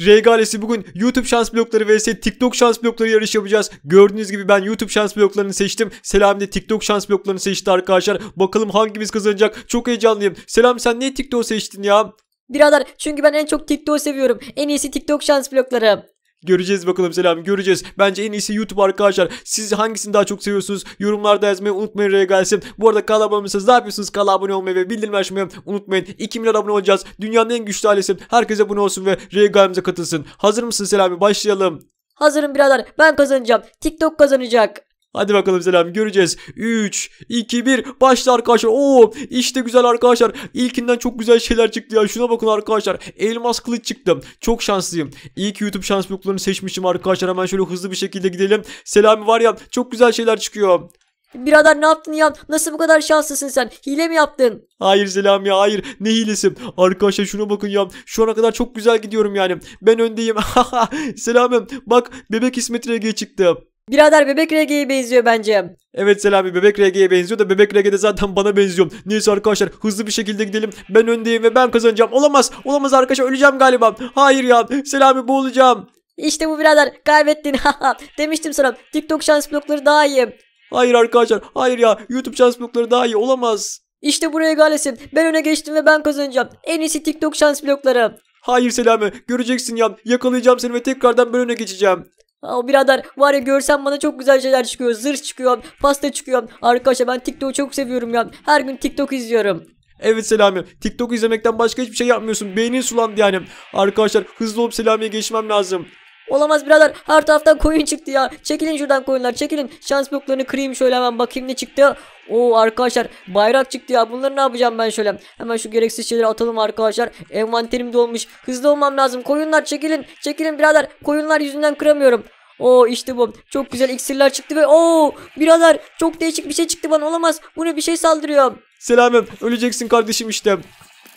Regalesi bugün YouTube şans blokları vs TikTok şans blokları yarış yapacağız. Gördüğünüz gibi ben YouTube şans bloklarını seçtim. Selam de TikTok şans bloklarını seçti arkadaşlar. Bakalım hangimiz kazanacak. Çok heyecanlıyım. Selam sen niye TikTok seçtin ya? Birader çünkü ben en çok TikTok seviyorum. En iyisi TikTok şans blokları. Göreceğiz bakalım Selam göreceğiz. Bence en iyisi YouTube arkadaşlar. Siz hangisini daha çok seviyorsunuz? Yorumlarda yazmayı unutmayın Regalsim. Bu arada kanala abone olmasanız ne yapıyorsunuz? Kanala abone olmayı ve bildirim açmayı unutmayın. 2 milyon abone olacağız. Dünyanın en güçlü ailesi. Herkes abone olsun ve Regalimize katılsın. Hazır mısın Selami? Başlayalım. Hazırım birader ben kazanacağım. TikTok kazanacak. Hadi bakalım selam göreceğiz. 3, 2, 1 başlar arkadaşlar. Oo işte güzel arkadaşlar. İlkinden çok güzel şeyler çıktı ya. Şuna bakın arkadaşlar. Elmas kılıç çıktı. Çok şanslıyım. İyi ki YouTube şans bloklarını seçmişim arkadaşlar. Hemen şöyle hızlı bir şekilde gidelim. Selam var ya çok güzel şeyler çıkıyor. Birader ne yaptın ya? Nasıl bu kadar şanslısın sen? Hile mi yaptın? Hayır Selam ya hayır. Ne hilesi? Arkadaşlar şuna bakın ya. Şu ana kadar çok güzel gidiyorum yani. Ben öndeyim. Selamım bak bebek İsmet'ine çıktı. Birader bebek RG'ye benziyor bence. Evet Selami bebek RG'ye benziyor da bebek RG de zaten bana benziyor. Neyse arkadaşlar hızlı bir şekilde gidelim. Ben öndeyim ve ben kazanacağım. Olamaz. Olamaz arkadaşlar öleceğim galiba. Hayır ya Selami boğulacağım. İşte bu birader kaybettin. Demiştim sana TikTok şans blokları daha iyi. Hayır arkadaşlar hayır ya YouTube şans blokları daha iyi olamaz. İşte buraya galesin. Ben öne geçtim ve ben kazanacağım. En iyisi TikTok şans blokları. Hayır Selami göreceksin ya yakalayacağım seni ve tekrardan ben öne geçeceğim. Aa, birader var ya görsen bana çok güzel şeyler çıkıyor. Zırh çıkıyor, pasta çıkıyor. Arkadaşlar ben TikTok'u çok seviyorum ya. Her gün TikTok izliyorum. Evet Selami. TikTok izlemekten başka hiçbir şey yapmıyorsun. Beynin sulandı yani. Arkadaşlar hızlı olup Selami'ye geçmem lazım. Olamaz birader her taraftan koyun çıktı ya. Çekilin şuradan koyunlar çekilin. Şans bloklarını kırayım şöyle hemen bakayım ne çıktı. O arkadaşlar bayrak çıktı ya bunları ne yapacağım ben şöyle. Hemen şu gereksiz şeyleri atalım arkadaşlar. Envanterim dolmuş. Hızlı olmam lazım. Koyunlar çekilin. Çekilin birader. Koyunlar yüzünden kıramıyorum. O işte bu. Çok güzel iksirler çıktı ve o birader çok değişik bir şey çıktı bana olamaz. bunu bir şey saldırıyor. Selamım öleceksin kardeşim işte.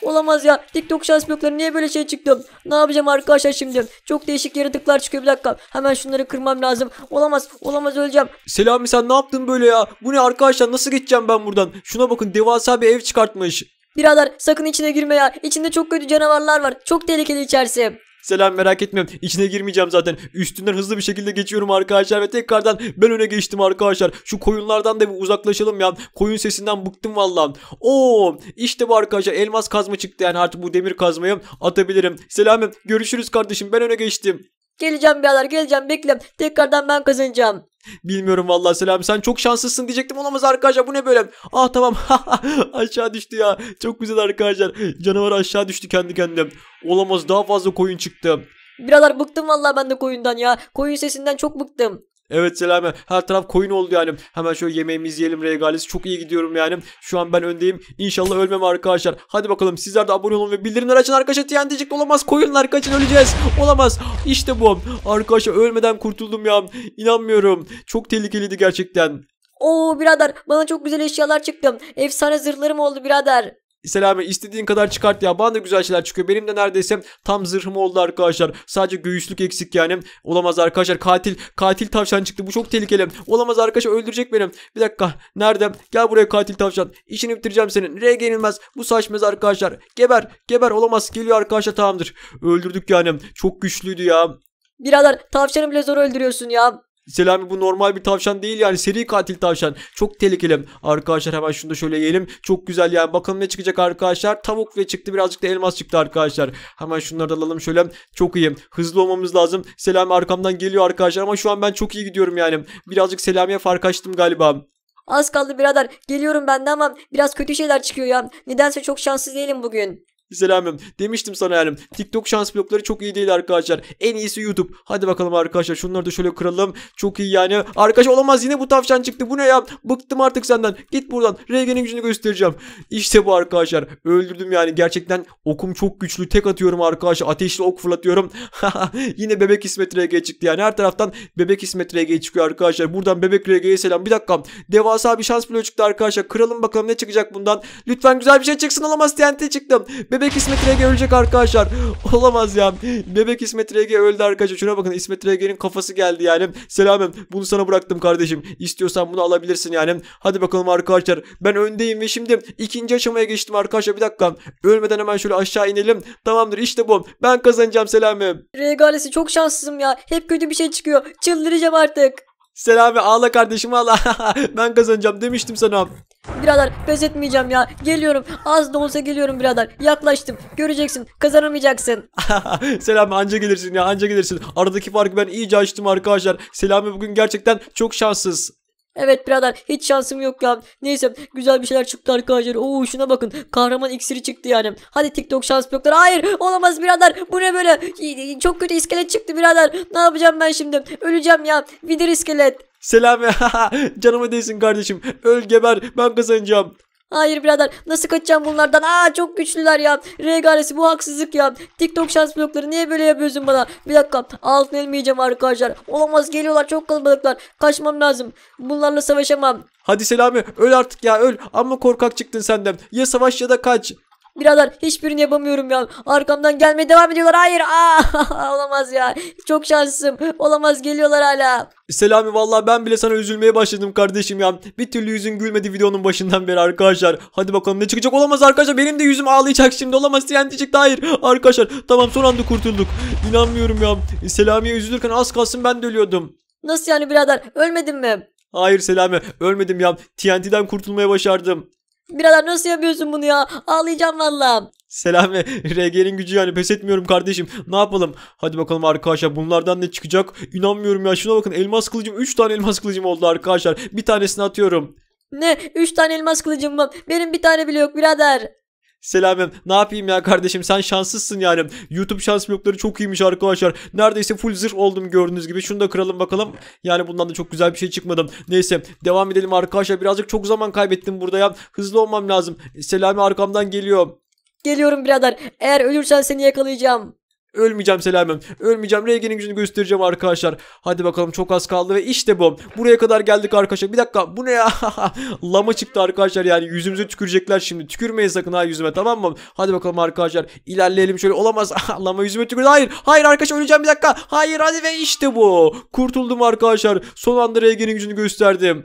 Olamaz ya. TikTok şans blokları niye böyle şey çıktı? Ne yapacağım arkadaşlar şimdi? Çok değişik yaratıklar çıkıyor bir dakika. Hemen şunları kırmam lazım. Olamaz. Olamaz öleceğim. Selami sen ne yaptın böyle ya? Bu ne arkadaşlar nasıl geçeceğim ben buradan? Şuna bakın devasa bir ev çıkartmış. Birader sakın içine girme ya. İçinde çok kötü canavarlar var. Çok tehlikeli içerisi. Selam merak etme. İçine girmeyeceğim zaten. Üstünden hızlı bir şekilde geçiyorum arkadaşlar ve tekrardan ben öne geçtim arkadaşlar. Şu koyunlardan da bir uzaklaşalım ya. Koyun sesinden bıktım vallahi. Oo işte bu arkadaşlar elmas kazma çıktı yani artık bu demir kazmayı atabilirim. Selam görüşürüz kardeşim ben öne geçtim. Geleceğim birader geleceğim bekle. Tekrardan ben kazanacağım. Bilmiyorum vallahi Selam. sen çok şanslısın diyecektim olamaz arkadaşlar bu ne böyle. Ah tamam aşağı düştü ya. Çok güzel arkadaşlar. Canavar aşağı düştü kendi kendine. Olamaz daha fazla koyun çıktı. Birader bıktım vallahi ben de koyundan ya. Koyun sesinden çok bıktım. Evet Selami her taraf koyun oldu yani. Hemen şöyle yemeğimizi yiyelim regalis. Çok iyi gidiyorum yani. Şu an ben öndeyim. İnşallah ölmem arkadaşlar. Hadi bakalım sizler de abone olun ve bildirimleri açın arkadaşlar. TNT'cik olamaz koyunlar kaçın öleceğiz. Olamaz. İşte bu. Arkadaşlar ölmeden kurtuldum ya. İnanmıyorum. Çok tehlikeliydi gerçekten. Oo birader bana çok güzel eşyalar çıktı. Efsane zırhlarım oldu birader. Selami istediğin kadar çıkart ya. Bana da güzel şeyler çıkıyor. Benim de neredeyse tam zırhım oldu arkadaşlar. Sadece göğüslük eksik yani. Olamaz arkadaşlar. Katil katil tavşan çıktı. Bu çok tehlikeli. Olamaz arkadaşlar öldürecek beni. Bir dakika. Nerede? Gel buraya katil tavşan. İşini bitireceğim senin. R gelinmez. Bu saçmaz arkadaşlar. Geber. Geber olamaz. Geliyor arkadaşlar tamamdır. Öldürdük yani. Çok güçlüydü ya. Birader tavşanı bile zor öldürüyorsun ya. Selami bu normal bir tavşan değil yani seri katil tavşan. Çok tehlikeli. Arkadaşlar hemen şunu da şöyle yiyelim. Çok güzel yani bakalım ne çıkacak arkadaşlar. Tavuk ve çıktı birazcık da elmas çıktı arkadaşlar. Hemen şunları da alalım şöyle. Çok iyi. Hızlı olmamız lazım. Selami arkamdan geliyor arkadaşlar ama şu an ben çok iyi gidiyorum yani. Birazcık Selami'ye fark açtım galiba. Az kaldı birader. Geliyorum ben de ama biraz kötü şeyler çıkıyor ya. Nedense çok şanssız değilim bugün. Selamım. Demiştim sana yani. TikTok şans blokları çok iyi değil arkadaşlar. En iyisi YouTube. Hadi bakalım arkadaşlar. Şunları da şöyle kıralım. Çok iyi yani. Arkadaş olamaz yine bu tavşan çıktı. Bu ne ya? Bıktım artık senden. Git buradan. Regen'in gücünü göstereceğim. İşte bu arkadaşlar. Öldürdüm yani. Gerçekten okum çok güçlü. Tek atıyorum arkadaşlar. Ateşli ok fırlatıyorum. yine bebek ismet RG çıktı yani. Her taraftan bebek ismet RG çıkıyor arkadaşlar. Buradan bebek RG'ye selam. Bir dakika. Devasa bir şans bloğu çıktı arkadaşlar. Kıralım bakalım ne çıkacak bundan. Lütfen güzel bir şey çıksın. Olamaz TNT çıktım. Bebek Bebek İsmet RG ölecek arkadaşlar. Olamaz ya. Bebek İsmet RG öldü arkadaşlar. Şuna bakın İsmet RG'nin kafası geldi yani. Selamım bunu sana bıraktım kardeşim. İstiyorsan bunu alabilirsin yani. Hadi bakalım arkadaşlar. Ben öndeyim ve şimdi ikinci aşamaya geçtim arkadaşlar. Bir dakika. Ölmeden hemen şöyle aşağı inelim. Tamamdır işte bu. Ben kazanacağım selamım. Regalesi çok şanssızım ya. Hep kötü bir şey çıkıyor. Çıldıracağım artık. Selami ağla kardeşim ağla. ben kazanacağım demiştim sana. Birader pes etmeyeceğim ya. Geliyorum. Az da olsa geliyorum birader. Yaklaştım. Göreceksin. Kazanamayacaksın. Selami anca gelirsin ya anca gelirsin. Aradaki farkı ben iyice açtım arkadaşlar. Selami bugün gerçekten çok şanssız. Evet birader hiç şansım yok ya. Neyse güzel bir şeyler çıktı arkadaşlar. Oo şuna bakın. Kahraman iksiri çıktı yani. Hadi TikTok şans blokları. Hayır olamaz birader. Bu ne böyle? Çok kötü iskelet çıktı birader. Ne yapacağım ben şimdi? Öleceğim ya. Vidir iskelet. Selam. ya Canıma değsin kardeşim. Öl geber. Ben kazanacağım. Hayır birader nasıl kaçacağım bunlardan? Aa çok güçlüler ya. Regalesi bu haksızlık ya. TikTok şans blokları niye böyle yapıyorsun bana? Bir dakika altın elmeyeceğim arkadaşlar. Olamaz geliyorlar çok kalabalıklar. Kaçmam lazım. Bunlarla savaşamam. Hadi Selami öl artık ya öl. Ama korkak çıktın senden. Ya savaş ya da kaç. Birader hiçbirini yapamıyorum ya. Arkamdan gelmeye devam ediyorlar. Hayır. Aa, olamaz ya. Çok şanslısım. Olamaz geliyorlar hala. Selami vallahi ben bile sana üzülmeye başladım kardeşim ya. Bir türlü yüzün gülmedi videonun başından beri arkadaşlar. Hadi bakalım ne çıkacak olamaz arkadaşlar. Benim de yüzüm ağlayacak şimdi olamaz. TNT çıktı hayır. Arkadaşlar tamam son anda kurtulduk. İnanmıyorum ya. Selami'ye üzülürken az kalsın ben de ölüyordum. Nasıl yani birader ölmedin mi? Hayır Selami ölmedim ya. TNT'den kurtulmaya başardım. Birader nasıl yapıyorsun bunu ya? Ağlayacağım valla. Selami RG'nin gücü yani pes etmiyorum kardeşim. Ne yapalım? Hadi bakalım arkadaşlar bunlardan ne çıkacak? İnanmıyorum ya şuna bakın elmas kılıcım 3 tane elmas kılıcım oldu arkadaşlar. Bir tanesini atıyorum. Ne? 3 tane elmas kılıcım mı? Benim bir tane bile yok birader. Selamem. Ne yapayım ya kardeşim sen şanslısın yani. YouTube şans blokları çok iyiymiş arkadaşlar. Neredeyse full zırh oldum gördüğünüz gibi. Şunu da kıralım bakalım. Yani bundan da çok güzel bir şey çıkmadım. Neyse devam edelim arkadaşlar. Birazcık çok zaman kaybettim burada ya. Hızlı olmam lazım. Selami arkamdan geliyor. Geliyorum birader. Eğer ölürsen seni yakalayacağım. Ölmeyeceğim Selamem. Ölmeyeceğim. Regen'in gücünü göstereceğim arkadaşlar. Hadi bakalım çok az kaldı ve işte bu. Buraya kadar geldik arkadaşlar. Bir dakika bu ne ya? Lama çıktı arkadaşlar yani yüzümüze tükürecekler şimdi. Tükürmeyin sakın ha yüzüme tamam mı? Hadi bakalım arkadaşlar. İlerleyelim şöyle olamaz. Lama yüzüme tükürdü. Hayır. Hayır arkadaşlar öleceğim bir dakika. Hayır hadi ve işte bu. Kurtuldum arkadaşlar. Son anda Regen'in gücünü gösterdim.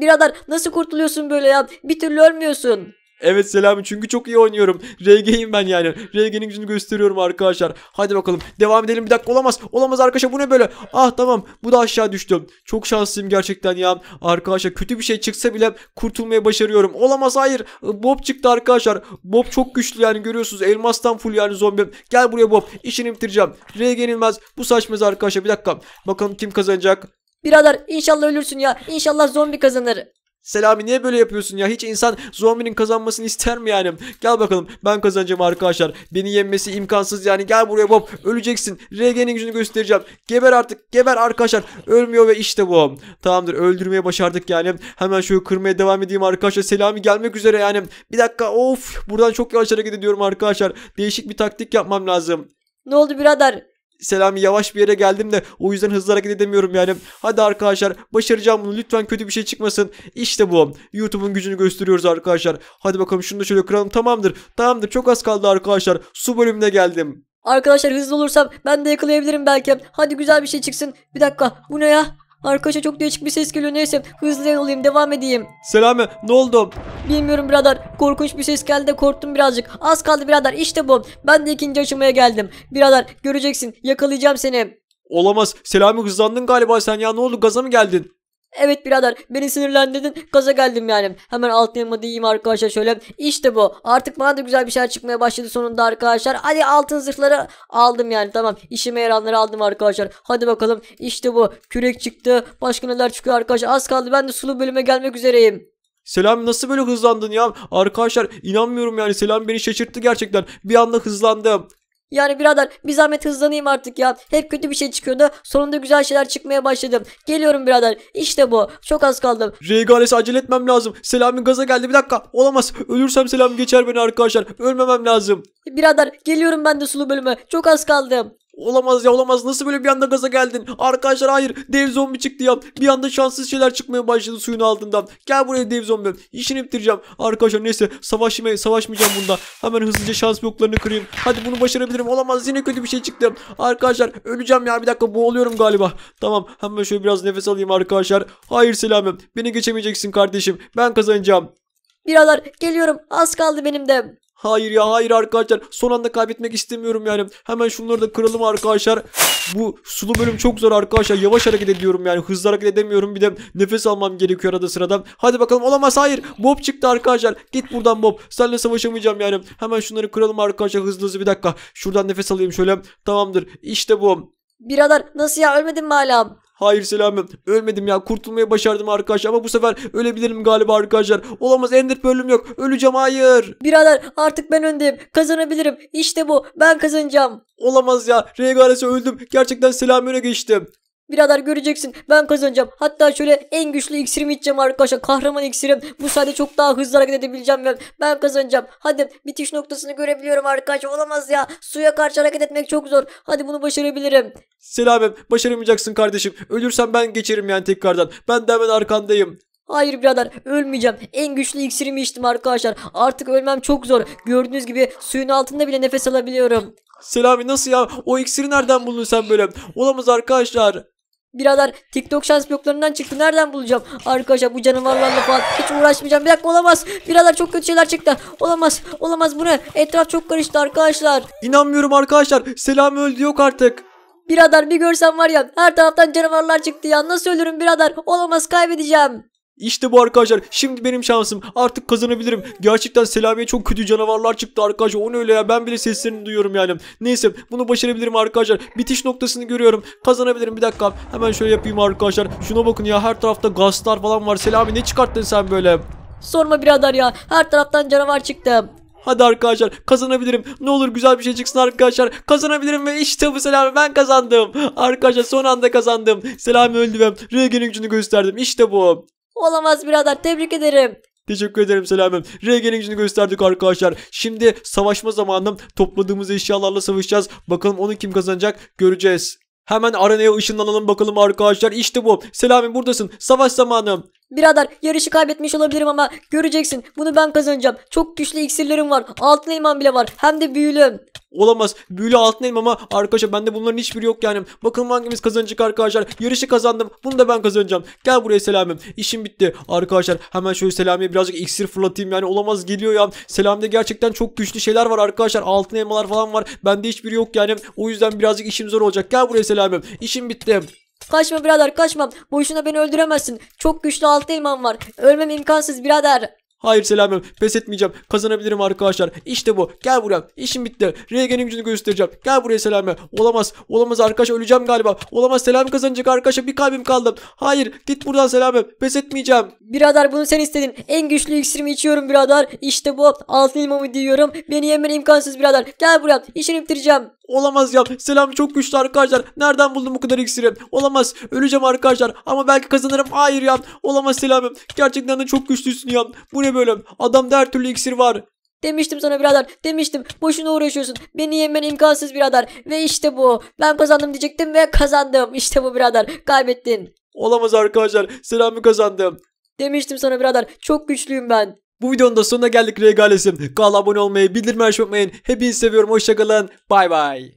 Birader nasıl kurtuluyorsun böyle ya? Bir türlü ölmüyorsun. Evet Selami çünkü çok iyi oynuyorum. RG'yim ben yani. RG'nin gücünü gösteriyorum arkadaşlar. Hadi bakalım devam edelim. Bir dakika olamaz. Olamaz arkadaşlar bu ne böyle? Ah tamam bu da aşağı düştüm. Çok şanslıyım gerçekten ya. Arkadaşlar kötü bir şey çıksa bile kurtulmaya başarıyorum. Olamaz hayır. Bob çıktı arkadaşlar. Bob çok güçlü yani görüyorsunuz. Elmastan full yani zombi. Gel buraya Bob. İşini bitireceğim. RG yenilmez. Bu saçmaz arkadaşlar. Bir dakika. Bakalım kim kazanacak? Birader inşallah ölürsün ya. İnşallah zombi kazanır. Selami niye böyle yapıyorsun ya? Hiç insan zombinin kazanmasını ister mi yani? Gel bakalım ben kazanacağım arkadaşlar. Beni yenmesi imkansız yani. Gel buraya Bob. Öleceksin. Regen'in gücünü göstereceğim. Geber artık. Geber arkadaşlar. Ölmüyor ve işte bu. Tamamdır öldürmeye başardık yani. Hemen şöyle kırmaya devam edeyim arkadaşlar. Selami gelmek üzere yani. Bir dakika of. Buradan çok yavaş hareket ediyorum arkadaşlar. Değişik bir taktik yapmam lazım. Ne oldu birader? Selami yavaş bir yere geldim de o yüzden hızlı hareket edemiyorum yani. Hadi arkadaşlar başaracağım bunu lütfen kötü bir şey çıkmasın. İşte bu. YouTube'un gücünü gösteriyoruz arkadaşlar. Hadi bakalım şunu da şöyle kıralım tamamdır. Tamamdır çok az kaldı arkadaşlar. Su bölümüne geldim. Arkadaşlar hızlı olursam ben de yakalayabilirim belki. Hadi güzel bir şey çıksın. Bir dakika bu ne ya? Arkadaşa çok değişik bir ses geliyor neyse hızlı olayım devam edeyim. Selami ne oldu? Bilmiyorum birader korkunç bir ses geldi de korktum birazcık. Az kaldı birader işte bu. Ben de ikinci aşamaya geldim. Birader göreceksin yakalayacağım seni. Olamaz Selami hızlandın galiba sen ya ne oldu gaza mı geldin? Evet birader beni sinirlendirdin kaza geldim yani. Hemen altınımı diyeyim arkadaşlar şöyle. İşte bu artık bana da güzel bir şeyler çıkmaya başladı sonunda arkadaşlar. Hadi altın zırhları aldım yani tamam. İşime yaranları aldım arkadaşlar. Hadi bakalım işte bu kürek çıktı. Başka neler çıkıyor arkadaşlar az kaldı ben de sulu bölüme gelmek üzereyim. Selam nasıl böyle hızlandın ya? Arkadaşlar inanmıyorum yani Selam beni şaşırttı gerçekten. Bir anda hızlandım. Yani birader bir zahmet hızlanayım artık ya. Hep kötü bir şey çıkıyordu. Sonunda güzel şeyler çıkmaya başladım. Geliyorum birader. İşte bu. Çok az kaldım. Regales acele etmem lazım. Selamın gaza geldi. Bir dakika. Olamaz. Ölürsem selam geçer beni arkadaşlar. Ölmemem lazım. Birader geliyorum ben de sulu bölüme. Çok az kaldım. Olamaz ya olamaz. Nasıl böyle bir anda gaza geldin? Arkadaşlar hayır. Dev zombi çıktı ya. Bir anda şanssız şeyler çıkmaya başladı suyun altından. Gel buraya dev zombi. işini bitireceğim. Arkadaşlar neyse savaşmay savaşmayacağım bunda. Hemen hızlıca şans bloklarını kırayım. Hadi bunu başarabilirim. Olamaz yine kötü bir şey çıktı. Arkadaşlar öleceğim ya. Bir dakika boğuluyorum galiba. Tamam hemen şöyle biraz nefes alayım arkadaşlar. Hayır selamım. Beni geçemeyeceksin kardeşim. Ben kazanacağım. birader geliyorum. Az kaldı benim de. Hayır ya hayır arkadaşlar. Son anda kaybetmek istemiyorum yani. Hemen şunları da kıralım arkadaşlar. Bu sulu bölüm çok zor arkadaşlar. Yavaş hareket ediyorum yani. Hızlı hareket edemiyorum. Bir de nefes almam gerekiyor arada sırada. Hadi bakalım olamaz hayır. Bob çıktı arkadaşlar. Git buradan Bob. Seninle savaşamayacağım yani. Hemen şunları kıralım arkadaşlar. Hızlı hızlı bir dakika. Şuradan nefes alayım şöyle. Tamamdır. İşte bu. Birader nasıl ya ölmedin mi hala? Hayır Selami ölmedim ya kurtulmayı başardım arkadaşlar ama bu sefer ölebilirim galiba arkadaşlar. Olamaz Ender bölüm yok öleceğim hayır. Birader artık ben öndeyim kazanabilirim işte bu ben kazanacağım. Olamaz ya Regales'e öldüm gerçekten Selami öne geçtim. Birader göreceksin ben kazanacağım. Hatta şöyle en güçlü iksirimi içeceğim arkadaşlar. Kahraman iksirim. Bu sayede çok daha hızlı hareket edebileceğim ben. Ben kazanacağım. Hadi bitiş noktasını görebiliyorum arkadaşlar. Olamaz ya. Suya karşı hareket etmek çok zor. Hadi bunu başarabilirim. Selamem başaramayacaksın kardeşim. Ölürsen ben geçerim yani tekrardan. Ben de hemen arkandayım. Hayır birader ölmeyeceğim. En güçlü iksirimi içtim arkadaşlar. Artık ölmem çok zor. Gördüğünüz gibi suyun altında bile nefes alabiliyorum. Selami nasıl ya? O iksiri nereden buldun sen böyle? Olamaz arkadaşlar. Birader TikTok şans bloklarından çıktı. Nereden bulacağım? Arkadaşlar bu canavarlarla falan hiç uğraşmayacağım. Bir dakika olamaz. Birader çok kötü şeyler çıktı. Olamaz. Olamaz bu ne? Etraf çok karıştı arkadaşlar. İnanmıyorum arkadaşlar. Selam öldü yok artık. Birader bir görsem var ya her taraftan canavarlar çıktı ya. Nasıl ölürüm birader? Olamaz kaybedeceğim. İşte bu arkadaşlar. Şimdi benim şansım. Artık kazanabilirim. Gerçekten Selami'ye çok kötü canavarlar çıktı arkadaşlar. O ne öyle ya? Ben bile seslerini duyuyorum yani. Neyse bunu başarabilirim arkadaşlar. Bitiş noktasını görüyorum. Kazanabilirim. Bir dakika. Hemen şöyle yapayım arkadaşlar. Şuna bakın ya. Her tarafta gazlar falan var. Selami ne çıkarttın sen böyle? Sorma birader ya. Her taraftan canavar çıktı. Hadi arkadaşlar kazanabilirim. Ne olur güzel bir şey çıksın arkadaşlar. Kazanabilirim ve işte bu Selami ben kazandım. Arkadaşlar son anda kazandım. Selami öldü ve Regen'in gücünü gösterdim. İşte bu. Olamaz birader tebrik ederim. Teşekkür ederim Selamem. RG'nin gücünü gösterdik arkadaşlar. Şimdi savaşma zamanı. Topladığımız eşyalarla savaşacağız. Bakalım onu kim kazanacak göreceğiz. Hemen arenaya ışınlanalım bakalım arkadaşlar. İşte bu. Selami buradasın. Savaş zamanı. Birader yarışı kaybetmiş olabilirim ama göreceksin bunu ben kazanacağım. Çok güçlü iksirlerim var. Altın elmam bile var. Hem de büyülüm Olamaz. Büyülü altın elma ama arkadaşlar bende bunların hiçbiri yok yani. Bakın hangimiz kazanacak arkadaşlar. Yarışı kazandım. Bunu da ben kazanacağım. Gel buraya Selami. İşim bitti. Arkadaşlar hemen şöyle Selami'ye birazcık iksir fırlatayım yani. Olamaz geliyor ya. Selami'de gerçekten çok güçlü şeyler var arkadaşlar. Altın elmalar falan var. Bende hiçbiri yok yani. O yüzden birazcık işim zor olacak. Gel buraya Selami. İşim bitti. Kaçma birader kaçma. Boşuna beni öldüremezsin. Çok güçlü altı elman var. Ölmem imkansız birader. Hayır selamım, pes etmeyeceğim. Kazanabilirim arkadaşlar. İşte bu. Gel buraya. İşim bitti. Regen'in gücünü göstereceğim. Gel buraya selamım. Olamaz. Olamaz arkadaş öleceğim galiba. Olamaz Selami kazanacak arkadaşa bir kalbim kaldı. Hayır git buradan selamım. Pes etmeyeceğim. Birader bunu sen istedin. En güçlü iksirimi içiyorum birader. İşte bu. Altın ilmamı diyorum. Beni yemen imkansız birader. Gel buraya. İşini bitireceğim. Olamaz ya. Selam çok güçlü arkadaşlar. Nereden buldum bu kadar iksiri? Olamaz. Öleceğim arkadaşlar. Ama belki kazanırım. Hayır ya. Olamaz Selam'ım. Gerçekten de çok güçlüsün ya. Bu ne böyle? Adamda her türlü iksir var. Demiştim sana birader demiştim boşuna uğraşıyorsun beni yenmen imkansız birader ve işte bu ben kazandım diyecektim ve kazandım işte bu birader kaybettin. Olamaz arkadaşlar selamı kazandım. Demiştim sana birader çok güçlüyüm ben. Bu videonun da sonuna geldik Regalesi. Kanala abone olmayı, bildirim açmayı unutmayın. Hepinizi seviyorum. Hoşçakalın. Bay bay.